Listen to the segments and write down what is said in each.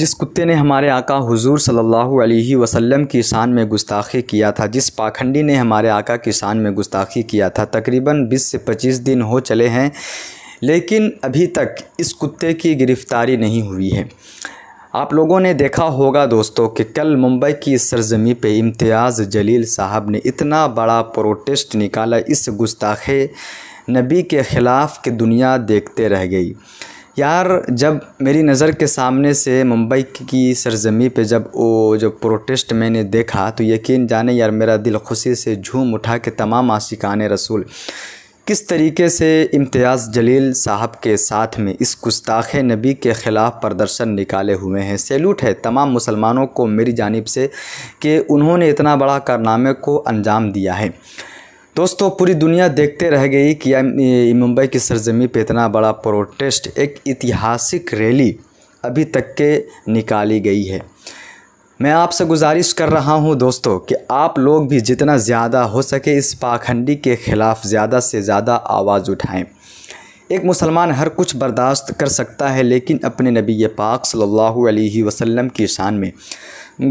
जिस कुत्ते ने हमारे आका हुजूर सल्लल्लाहु अलैहि वसल्लम की शान में गुस्ताखी किया था जिस पाखंडी ने हमारे आका की शान में गुस्ताखी किया था तकरीबन 20 से 25 दिन हो चले हैं लेकिन अभी तक इस कुत्ते की गिरफ़्तारी नहीं हुई है आप लोगों ने देखा होगा दोस्तों कि कल मुंबई की सरजमी पे इम्तियाज़ जलील साहब ने इतना बड़ा प्रोटेस्ट निकाला इस गुस्ताखे नबी के ख़िलाफ़ की दुनिया देखते रह गई यार जब मेरी नज़र के सामने से मुंबई की सरजमी पे जब वो जो प्रोटेस्ट मैंने देखा तो यकीन जाने यार मेरा दिल खुशी से झूम उठा के तमाम आशिकान रसूल किस तरीके से इम्तियाज़ जलील साहब के साथ में इस गुस्ताख नबी के ख़िलाफ़ प्रदर्शन निकाले हुए हैं सैल्यूट है तमाम मुसलमानों को मेरी जानब से कि उन्होंने इतना बड़ा कारनामे को अंजाम दिया है दोस्तों पूरी दुनिया देखते रह गई कि मुंबई की सरजमी पे इतना बड़ा प्रोटेस्ट एक ऐतिहासिक रैली अभी तक के निकाली गई है मैं आपसे गुजारिश कर रहा हूं दोस्तों कि आप लोग भी जितना ज़्यादा हो सके इस पाखंडी के ख़िलाफ़ ज़्यादा से ज़्यादा आवाज़ उठाएं एक मुसलमान हर कुछ बर्दाश्त कर सकता है लेकिन अपने नबी पाक सल्लल्लाहु अलैहि वसल्लम की शान में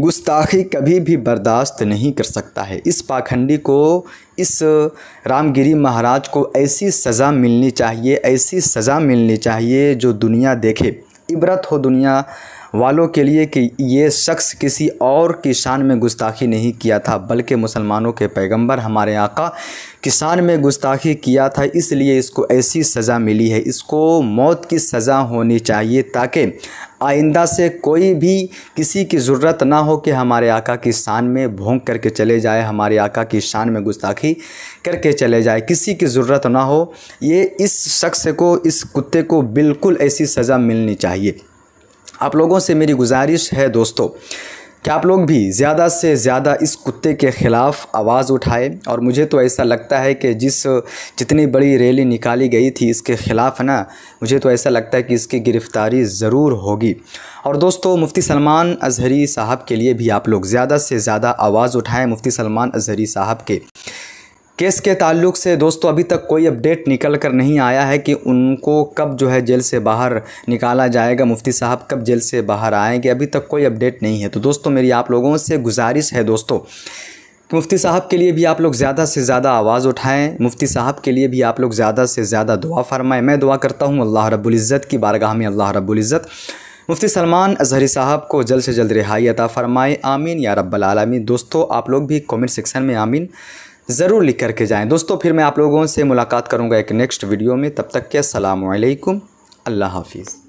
गुस्ताखी कभी भी बर्दाश्त नहीं कर सकता है इस पाखंडी को इस रामगिरी महाराज को ऐसी सज़ा मिलनी चाहिए ऐसी सज़ा मिलनी चाहिए जो दुनिया देखे इबरत हो दुनिया वालों के लिए कि ये शख्स किसी और की शान में गुस्ताखी नहीं किया था बल्कि मुसलमानों के पैगंबर हमारे आका की शान में गुस्ताखी किया था इसलिए इसको ऐसी सज़ा मिली है इसको मौत की सज़ा होनी चाहिए ताकि आइंदा से कोई भी किसी की ज़रूरत ना हो कि हमारे आका की शान में भोंग करके चले जाए हमारे आका की शान में गुस्ताखी करके चले जाए किसी की ज़रूरत ना हो ये इस शख्स को इस कुत्ते को बिल्कुल ऐसी सज़ा मिलनी चाहिए आप लोगों से मेरी गुजारिश है दोस्तों क्या आप लोग भी ज़्यादा से ज़्यादा इस कुत्ते के ख़िलाफ़ आवाज़ उठाए और मुझे तो ऐसा लगता है कि जिस जितनी बड़ी रैली निकाली गई थी इसके ख़िलाफ़ ना मुझे तो ऐसा लगता है कि इसकी गिरफ़्तारी ज़रूर होगी और दोस्तों मुफ्ती सलमान अजहरी साहब के लिए भी आप लोग ज़्यादा से ज़्यादा आवाज़ उठाएं मुफ्ती सलमान अजहरी साहब के केस के ताल्लुक से दोस्तों अभी तक कोई अपडेट निकल कर नहीं आया है कि उनको कब जो है जेल से बाहर निकाला जाएगा मुफ्ती साहब कब जेल से बाहर आएंगे अभी तक कोई अपडेट नहीं है तो दोस्तों मेरी आप लोगों से गुजारिश है दोस्तों मुफ्ती साहब के लिए भी आप लोग ज़्यादा से ज़्यादा आवाज़ उठाएं मुफ्ती साहब के लिए भी आप लोग ज़्यादा से ज़्यादा दुआ फरमाएं मैं दुआ करता हूँ अल्लाह रब्ज़त की बारगाह में अल्लाह रब्ज़त मुफ्ती सलमान अजहरी साहब को जल्द से जल्द रिहाई अता फरमाए आमीन या रब्बल आलमीन दोस्तों आप लोग भी कमेंट सेक्शन में आमीन ज़रूर लिख करके जाएँ दोस्तों फिर मैं आप लोगों से मुलाकात करूँगा एक नेक्स्ट वीडियो में तब तक के असलकुम अल्लाह हाफिज़